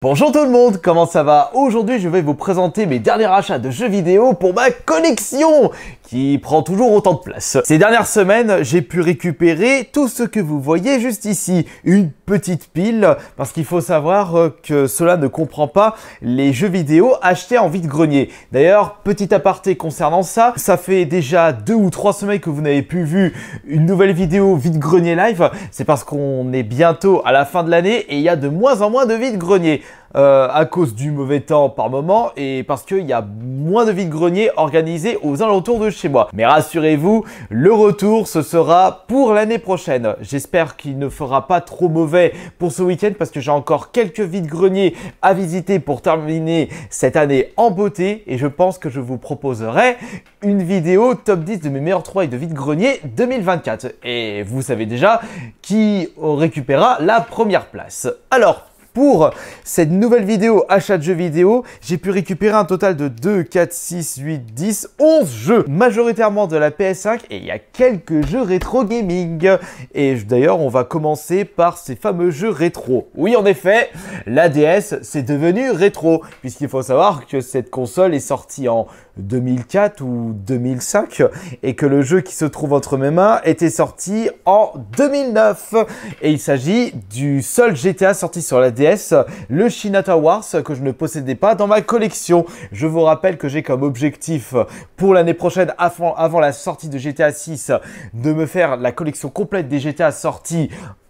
Bonjour tout le monde, comment ça va Aujourd'hui je vais vous présenter mes derniers achats de jeux vidéo pour ma collection qui prend toujours autant de place. Ces dernières semaines, j'ai pu récupérer tout ce que vous voyez juste ici. Une petite pile, parce qu'il faut savoir euh, que cela ne comprend pas les jeux vidéo achetés en vide-grenier. D'ailleurs, petit aparté concernant ça, ça fait déjà deux ou trois semaines que vous n'avez plus vu une nouvelle vidéo vide-grenier live. C'est parce qu'on est bientôt à la fin de l'année et il y a de moins en moins de vide-grenier. Euh, à cause du mauvais temps par moment et parce qu'il y a moins de vide-grenier organisés aux alentours de chez moi. Mais rassurez-vous, le retour ce sera pour l'année prochaine. J'espère qu'il ne fera pas trop mauvais pour ce week-end parce que j'ai encore quelques vides-greniers à visiter pour terminer cette année en beauté et je pense que je vous proposerai une vidéo top 10 de mes meilleurs et de vide-grenier 2024. Et vous savez déjà qui récupérera la première place. Alors, pour cette nouvelle vidéo achat de jeux vidéo, j'ai pu récupérer un total de 2, 4, 6, 8, 10, 11 jeux, majoritairement de la PS5 et il y a quelques jeux rétro gaming. Et d'ailleurs, on va commencer par ces fameux jeux rétro. Oui, en effet, la DS, c'est devenu rétro, puisqu'il faut savoir que cette console est sortie en 2004 ou 2005 et que le jeu qui se trouve entre mes mains était sorti en 2009 et il s'agit du seul GTA sorti sur la DS, le Shinata Wars que je ne possédais pas dans ma collection. Je vous rappelle que j'ai comme objectif pour l'année prochaine avant, la sortie de GTA 6 de me faire la collection complète des GTA sortis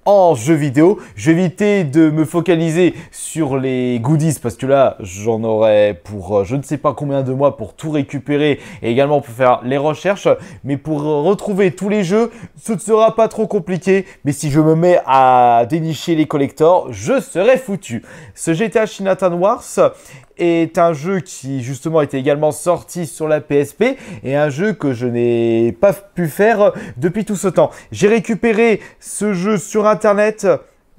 en jeu vidéo. Je de me focaliser sur les goodies parce que là, j'en aurais pour euh, je ne sais pas combien de mois pour tout récupérer et également pour faire les recherches. Mais pour euh, retrouver tous les jeux, ce ne sera pas trop compliqué. Mais si je me mets à dénicher les collectors, je serai foutu. Ce GTA Chinatown Wars est un jeu qui justement était également sorti sur la PSP et un jeu que je n'ai pas pu faire depuis tout ce temps. J'ai récupéré ce jeu sur internet.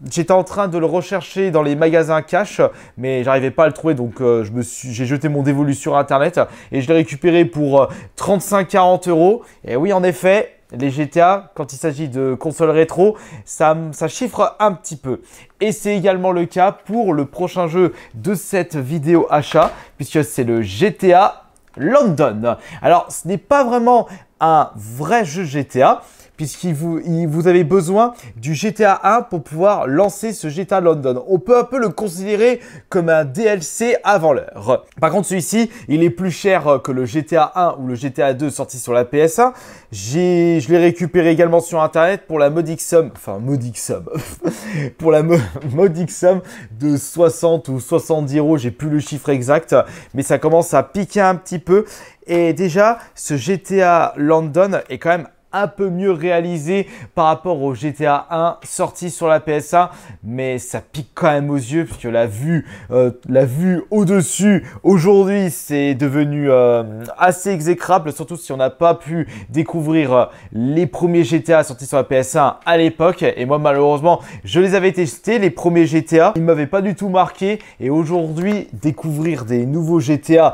J'étais en train de le rechercher dans les magasins cash, mais j'arrivais pas à le trouver, donc euh, j'ai jeté mon dévolu sur internet et je l'ai récupéré pour 35-40 euh, euros. Et oui, en effet, les GTA, quand il s'agit de consoles rétro, ça, ça, chiffre un petit peu. Et c'est également le cas pour le prochain jeu de cette vidéo achat, puisque c'est le GTA London. Alors, ce n'est pas vraiment un vrai jeu GTA, puisqu'il vous, vous avez besoin du GTA 1 pour pouvoir lancer ce GTA London. On peut un peu le considérer comme un DLC avant l'heure. Par contre, celui-ci, il est plus cher euh, que le GTA 1 ou le GTA 2 sorti sur la PS1. je l'ai récupéré également sur Internet pour la modique somme, enfin modique somme, pour la modique somme de 60 ou 70 euros, j'ai plus le chiffre exact, mais ça commence à piquer un petit peu. Et déjà, ce GTA London est quand même un peu mieux réalisé par rapport au GTA 1 sorti sur la PS1, mais ça pique quand même aux yeux puisque la vue, euh, la vue au-dessus aujourd'hui c'est devenu euh, assez exécrable, surtout si on n'a pas pu découvrir euh, les premiers GTA sortis sur la PS1 à l'époque. Et moi malheureusement je les avais testés, les premiers GTA, ils m'avaient pas du tout marqué et aujourd'hui découvrir des nouveaux GTA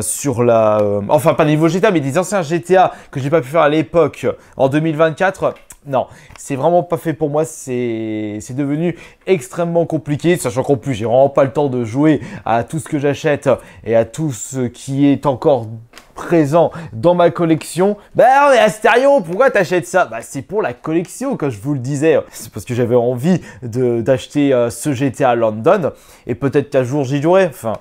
sur la, enfin pas des nouveaux GTA mais des anciens GTA que j'ai pas pu faire à l'époque en 2024, non, c'est vraiment pas fait pour moi, c'est devenu extrêmement compliqué, sachant qu'en plus j'ai vraiment pas le temps de jouer à tout ce que j'achète et à tout ce qui est encore présent dans ma collection. Ben, on est pourquoi t'achètes ça Bah c'est pour la collection comme je vous le disais. C'est parce que j'avais envie d'acheter euh, ce GTA London et peut-être qu'un jour j'y jouerai, enfin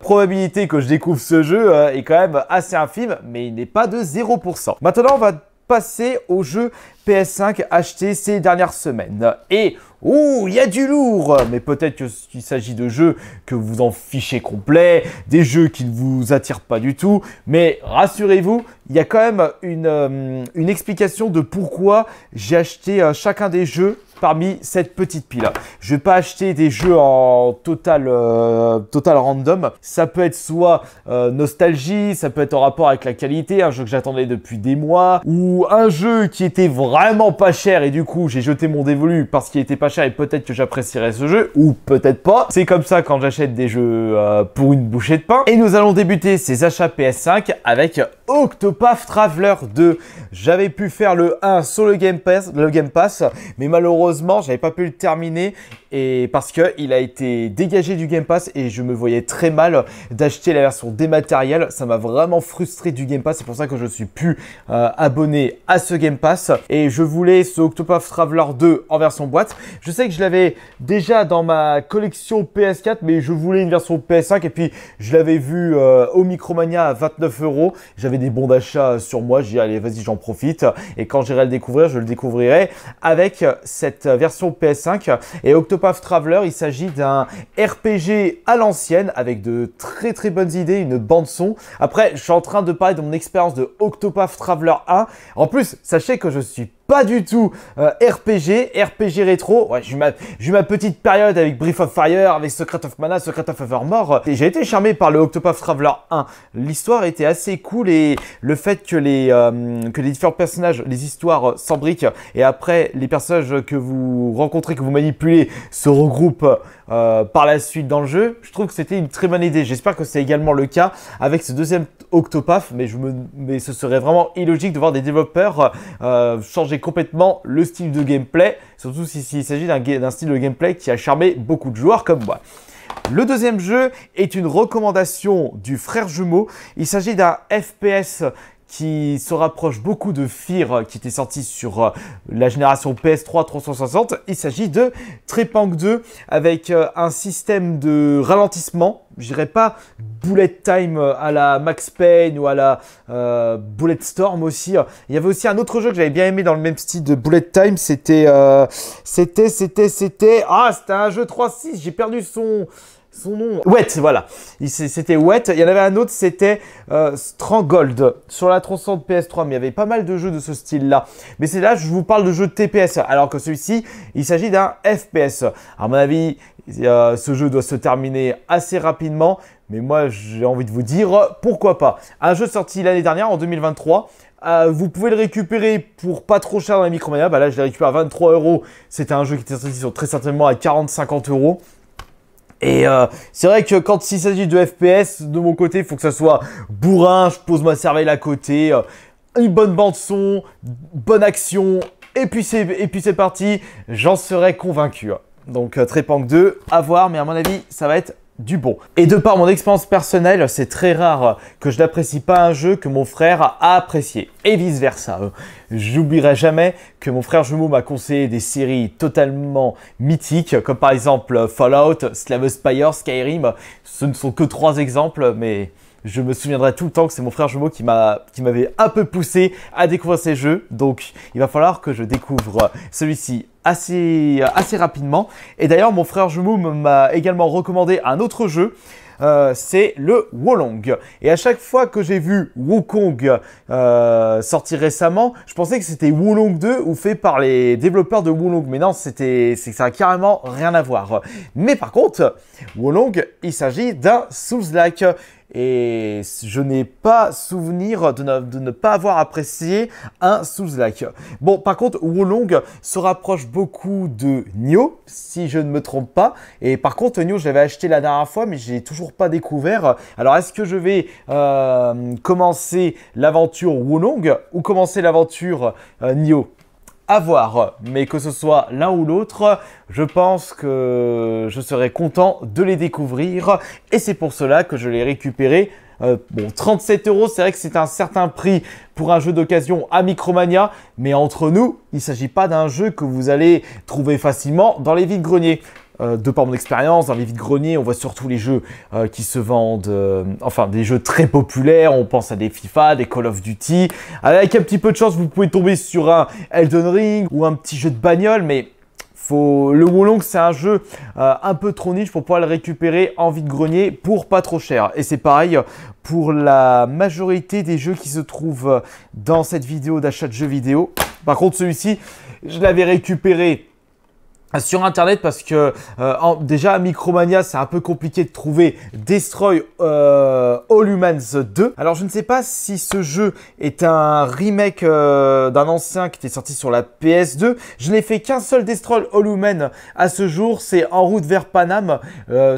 probabilité que je découvre ce jeu euh, est quand même assez infime, mais il n'est pas de 0%. Maintenant, on va passer au jeu PS5 acheté ces dernières semaines. Et Ouh, il y a du lourd Mais peut-être qu'il s'agit de jeux que vous en fichez complet, des jeux qui ne vous attirent pas du tout, mais rassurez-vous, il y a quand même une, euh, explication de pourquoi j'ai acheté euh, chacun des jeux parmi cette petite pile. Je ne vais pas acheter des jeux en total, euh, total random. Ça peut être soit nostalgie, ça peut être en rapport avec la qualité, un jeu que j'attendais depuis des mois, ou un jeu qui était vraiment vraiment pas cher et du coup j'ai jeté mon dévolu parce qu'il était pas cher et peut-être que j'apprécierais ce jeu ou peut-être pas. C'est comme ça quand j'achète des jeux euh, pour une bouchée de pain. Et nous allons débuter ces achats PS5 avec Octopath Traveler 2. J'avais pu faire le 1 sur le Game Pass, le Game Pass mais malheureusement, j'avais pas pu le terminer et parce qu'il a été dégagé du Game Pass et je me voyais très mal d'acheter la version matériels. Ça m'a vraiment frustré du Game Pass, c'est pour ça que je ne suis plus euh, abonné à ce Game Pass et je voulais ce Octopath Traveler 2 en version boîte. Je sais que je l'avais déjà dans ma collection PS4, mais je voulais une version PS5 et puis je l'avais vu euh, au Micromania à 29 euros des bons d'achat sur moi, j'y dit allez vas-y j'en profite. Et quand j'irai le découvrir, je le découvrirai avec cette version PS5. Et Octopath Traveler, il s'agit d'un RPG à l'ancienne avec de très très bonnes idées, une bande son. Après, je suis en train de parler de mon expérience de Octopath Traveler 1. En plus, sachez que je suis pas du tout euh, RPG, RPG rétro. Ouais, j'ai eu ma, petite période avec Brief of Fire, avec Secret of Mana, Secret of Evermore. Et j'ai été charmé par le Octopath Traveler 1. L'histoire était assez cool et le fait que les, euh, que les différents personnages, les histoires s'embriquent et après les personnages que vous rencontrez, que vous manipulez se regroupent euh, par la suite dans le jeu, je trouve que c'était une très bonne idée. J'espère que c'est également le cas avec ce deuxième Octopath, mais, ce serait vraiment illogique de voir des développeurs euh, changer complètement le style de gameplay, surtout s'il si, s'il s'agit d'un style de gameplay qui a charmé beaucoup de joueurs comme moi. Le deuxième jeu est une recommandation du frère jumeau. Il s'agit d'un FPS qui se rapproche beaucoup de Fear euh, qui était sorti sur euh, la génération PS3 360. Il s'agit de Trepang 2 avec euh, un système de ralentissement. Je dirais pas bullet time à la Max Payne ou à la Bullet Storm aussi. Il y avait aussi un autre jeu que j'avais bien aimé dans le même style de bullet time. C'était, c'était, c'était, c'était. Ah, c'était un jeu 3-6. J'ai perdu son son nom. Wet, voilà. C'était Wet. Il y en avait un autre, c'était euh, Strangold sur la 300 PS3. Mais il y avait pas mal de jeux de ce style-là. Mais c'est là, je vous parle de jeux TPS. Alors que celui-ci, il s'agit d'un FPS. À mon avis, euh, ce jeu doit se terminer assez rapidement. Mais moi, j'ai envie de vous dire, pourquoi pas. Un jeu sorti l'année dernière, en 2023. Euh, vous pouvez le récupérer pour pas trop cher dans la Micromania. Bah là, je l'ai récupéré à 23 euros. C'était un jeu qui était sorti sur, très certainement à 40-50 euros. Et euh, c'est vrai que quand il s'agit de FPS, de mon côté, il faut que ça soit bourrin, je pose ma cervelle à côté, euh, une bonne bande son, bonne action, et puis c'est parti, j'en serais convaincu. Hein. Donc Trépanque euh, Trépank 2, à voir, mais à mon avis, ça va être du bon. Et de par mon expérience personnelle, c'est très rare que je n'apprécie pas un jeu que mon frère a apprécié, et vice versa. Hein. J'oublierai jamais que mon frère jumeau m'a conseillé des séries totalement mythiques, comme par exemple Fallout, Slave Spire, Skyrim. Ce ne sont que trois exemples, mais je me souviendrai tout le temps que c'est mon frère jumeau qui m'avait un peu poussé à découvrir ces jeux. Donc il va falloir que je découvre celui-ci assez, euh, assez rapidement. Et d'ailleurs, mon frère jumeau m'a également recommandé un autre jeu. Euh, c'est le Wolong. Et à chaque fois que j'ai vu Wukong euh, sortir récemment, je pensais que c'était Wolong 2 ou fait par les développeurs de Wolong. Mais non, c'était, ça a carrément rien à voir. Mais par contre, Wolong, il s'agit d'un souls et je n'ai pas souvenir de ne, pas avoir apprécié un sous-like. Bon, par contre, Wolong se rapproche beaucoup de Nio, si je ne me trompe pas. Et par contre, Nio, j'avais acheté la dernière fois, mais je l'ai toujours pas découvert. Alors, est-ce que je vais euh, commencer l'aventure Wolong ou commencer l'aventure euh, Nio? A voir. Mais que ce soit l'un ou l'autre, je pense que je serai content de les découvrir. Et c'est pour cela que je l'ai récupéré. Euh, bon, 37 euros, c'est vrai que c'est un certain prix pour un jeu d'occasion à Micromania, mais entre nous, il ne s'agit pas d'un jeu que vous allez trouver facilement dans les vides greniers. Euh, de par mon expérience, dans les vides-greniers, on voit surtout les jeux euh, qui se vendent, euh, enfin des jeux très populaires, on pense à des FIFA, des Call of Duty. Avec un petit peu de chance, vous pouvez tomber sur un Elden Ring ou un petit jeu de bagnole, mais faut... Le Wolong, c'est un jeu un peu trop niche pour pouvoir le récupérer en vide-grenier pour pas trop cher. Et c'est pareil pour la majorité des jeux qui se trouvent dans cette vidéo d'achat de jeux vidéo. Par contre, celui-ci, je l'avais récupéré sur internet parce que euh, déjà à Micromania c'est un peu compliqué de trouver Destroy euh, All Humans 2. Alors je ne sais pas si ce jeu est un remake euh, d'un ancien qui était sorti sur la PS2. Je n'ai fait qu'un seul Destroy All Humans à ce jour, c'est En route vers Paname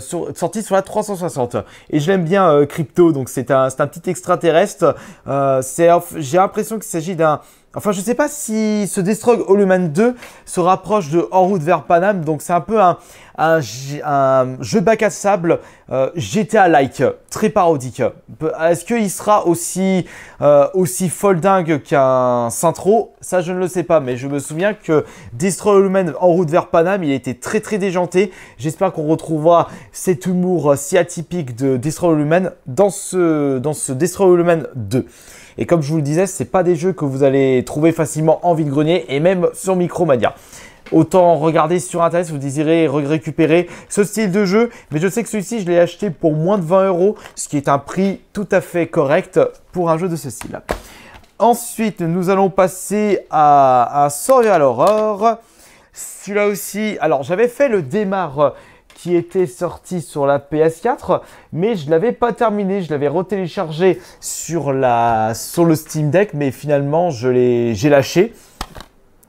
sorti sur la 360. Et je l'aime bien Crypto donc c'est un, un petit extraterrestre. J'ai l'impression qu'il s'agit d'un Enfin, je ne sais pas si ce All Human 2 se rapproche de En route vers Paname, donc c'est un peu un, jeu de jeu bac à sable euh, GTA-like, très parodique. Est-ce qu'il sera aussi, euh, aussi folle dingue qu'un Sintro Ça, je ne le sais pas, mais je me souviens que Destroy Human en route vers Paname, il a été très très déjanté. J'espère qu'on retrouvera cet humour euh, si atypique de Destroy Human dans ce, dans ce Destroy Human 2. Et comme je vous le disais, ce pas des jeux que vous allez trouver facilement en vide-grenier et même sur Micromania. Autant regarder sur internet si vous désirez récupérer ce style de jeu. Mais je sais que celui-ci, je l'ai acheté pour moins de 20 euros, ce qui est un prix tout à fait correct pour un jeu de ce style. Ensuite, nous allons passer à, à l'Aurore. Celui-là aussi, alors j'avais fait le démarre qui était sorti sur la PS4, mais je l'avais pas terminé, je l'avais retéléchargé sur la sur le Steam Deck, mais finalement je l'ai j'ai lâché.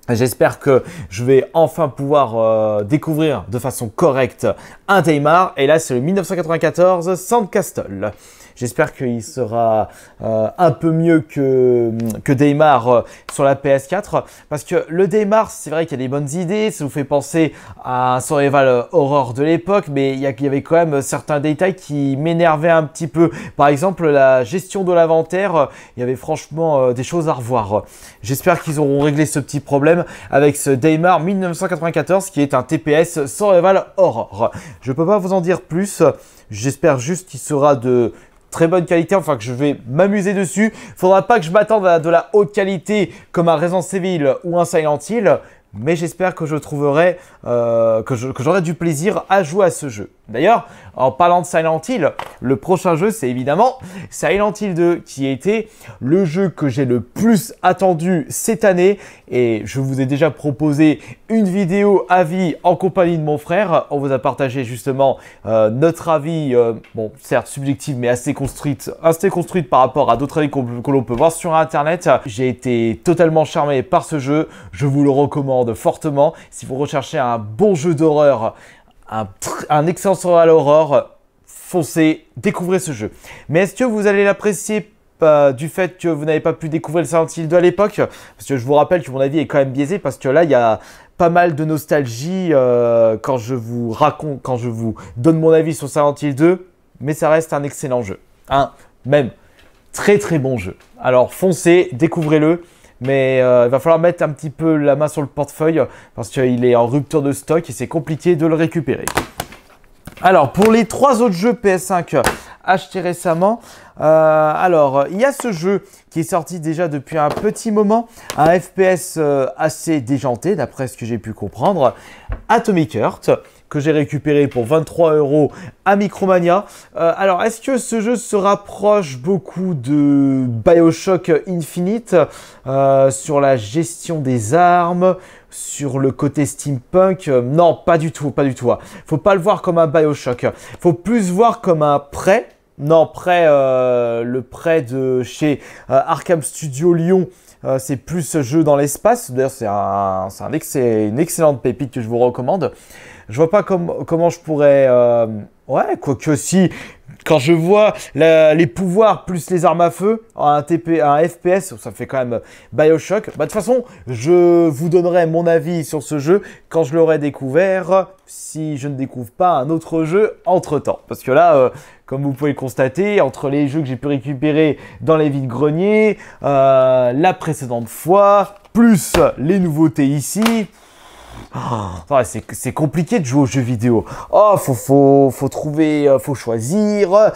J'espère que je vais enfin pouvoir euh, découvrir de façon correcte un Taimar. Et là, c'est le 1994 Sandcastle. J'espère qu'il sera euh, un peu mieux que, que Daymar euh, sur la PS4. Parce que le Daymar, c'est vrai qu'il y a des bonnes idées, ça vous fait penser à un survival euh, horror de l'époque, mais il y, y, avait quand même certains détails qui m'énervaient un petit peu. Par exemple, la gestion de l'inventaire, il y avait franchement des choses à revoir. J'espère qu'ils auront réglé ce petit problème avec ce Daymar 1994 qui est un TPS survival horror. Je peux pas vous en dire plus. J'espère juste qu'il sera de très bonne qualité, enfin que je vais m'amuser dessus. Faudra pas que je m'attende à de la haute qualité comme un Resident Evil ou un Silent Hill, mais j'espère que je trouverai, euh, que j'aurai du plaisir à jouer à ce jeu. D'ailleurs, en parlant de Silent Hill, le prochain jeu, c'est évidemment Silent Hill 2, qui a été le jeu que j'ai le plus attendu cette année. Et je vous ai déjà proposé une vidéo avis en compagnie de mon frère. On vous a partagé justement euh, notre avis, euh, bon, certes subjectif, mais assez construite, assez construite par rapport à d'autres avis que l'on peut voir sur Internet. J'ai été totalement charmé par ce jeu. Je vous le recommande fortement. Si vous recherchez un bon jeu d'horreur un, excellent sort à l'aurore. Foncez, découvrez ce jeu. Mais est-ce que vous allez l'apprécier du fait que vous n'avez pas pu découvrir le Silent Hill 2 à l'époque Parce que je vous rappelle que mon avis est quand même biaisé parce que là, il y a pas mal de nostalgie euh, quand je vous raconte, quand je vous donne mon avis sur Silent Hill 2. Mais ça reste un excellent jeu. Un, même très très bon jeu. Alors foncez, découvrez-le mais euh, il va falloir mettre un petit peu la main sur le portefeuille parce qu'il est en rupture de stock et c'est compliqué de le récupérer. Alors, pour les trois autres jeux PS5 achetés récemment, euh, alors, il y a ce jeu qui est sorti déjà depuis un petit moment, un FPS euh, assez déjanté, d'après ce que j'ai pu comprendre, Atomic Heart que j'ai récupéré pour 23 euros à Micromania. Euh, alors, est-ce que ce jeu se rapproche beaucoup de Bioshock Infinite euh, sur la gestion des armes, sur le côté steampunk euh, Non, pas du tout, pas du tout. Faut pas le voir comme un Bioshock. Faut plus voir comme un prêt. Non, prêt, le prêt de chez Arkham Studio Lyon. c'est plus ce jeu dans l'espace. D'ailleurs, c'est un, un une excellente pépite que je vous recommande je vois pas comment je pourrais. Euh... Ouais, quoique si. Quand je vois les pouvoirs plus les armes à feu, un, TP, un FPS, ça fait quand même euh, Bioshock. Bah, de toute façon, je vous donnerai mon avis sur ce jeu quand je l'aurai découvert, si je ne découvre pas un autre jeu entre temps. Parce que là, euh, comme vous pouvez le constater, entre les jeux que j'ai pu récupérer dans les vides-greniers, euh, la précédente fois, plus les nouveautés ici, Oh, c'est compliqué de jouer aux jeux vidéo. Oh, faut, faut, trouver, euh, faut choisir.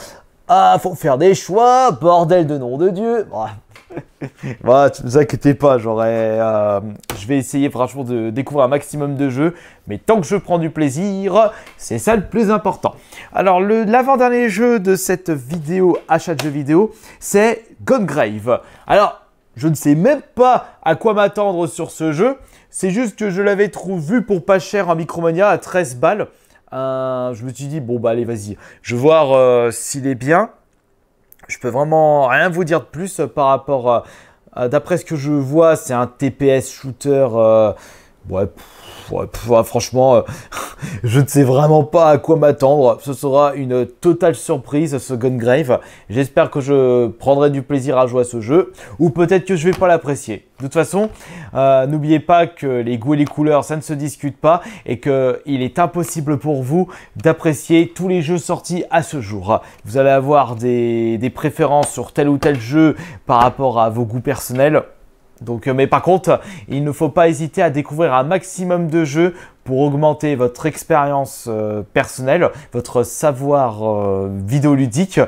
Ah, faut faire des choix. Bordel de nom de Dieu. Voilà, tu ne vous inquiétez pas, euh, je vais essayer franchement de découvrir un maximum de jeux. Mais tant que je prends du plaisir, c'est ça le plus important. Alors, l'avant-dernier jeu de cette vidéo achat de jeux vidéo, c'est Gone Grave. Alors, je ne sais même pas à quoi m'attendre sur ce jeu. C'est juste que je l'avais vu pour pas cher en Micromania à 13 balles. Euh, je me suis dit, bon, bah allez, vas-y. Je vais voir euh, s'il est bien. Je peux vraiment rien vous dire de plus euh, par rapport. à... D'après ce que je vois, c'est un TPS shooter. ouais, franchement, euh, je ne sais vraiment pas à quoi m'attendre. Ce sera une totale surprise, ce Gungrave. J'espère que je prendrai du plaisir à jouer à ce jeu, ou peut-être que je ne vais pas l'apprécier. De toute façon, euh, n'oubliez pas que les goûts et les couleurs, ça ne se discute pas, et qu'il est impossible pour vous d'apprécier tous les jeux sortis à ce jour. Vous allez avoir des préférences sur tel ou tel jeu par rapport à vos goûts personnels. Donc, euh, mais par contre, il ne faut pas hésiter à découvrir un maximum de jeux pour augmenter votre expérience euh, personnelle, votre savoir euh, vidéoludique.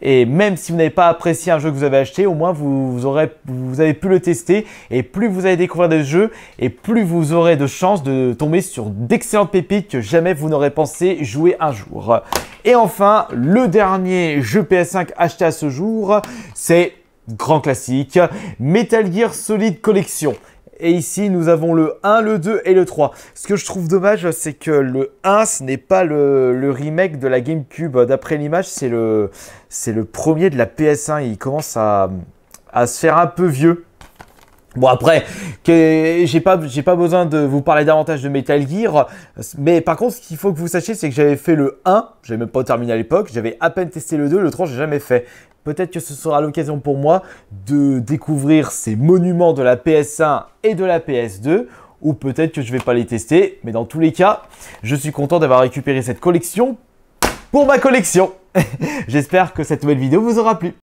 Et même si vous n'avez pas apprécié un jeu que vous avez acheté, au moins vous, aurez, vous avez pu le tester. Et plus vous allez découvrir des jeux, et plus vous aurez de chances de tomber sur d'excellentes pépites que jamais vous n'aurez pensé jouer un jour. Et enfin, le dernier jeu PS5 acheté à ce jour, c'est grand classique, Metal Gear Solid Collection. Et ici, nous avons le 1, le 2 et le 3. Ce que je trouve dommage, c'est que le 1, ce n'est pas le, remake de la GameCube. D'après l'image, c'est le, le premier de la PS1. Il commence à, se faire un peu vieux. Bon après, j'ai pas, pas besoin de vous parler davantage de Metal Gear, mais par contre, ce qu'il faut que vous sachiez, c'est que j'avais fait le 1, j'avais même pas terminé à l'époque, j'avais à peine testé le 2, le 3, j'ai jamais fait. Peut-être que ce sera l'occasion pour moi de découvrir ces monuments de la PS1 et de la PS2 ou peut-être que je ne vais pas les tester, mais dans tous les cas, je suis content d'avoir récupéré cette collection pour ma collection. J'espère que cette nouvelle vidéo vous aura plu.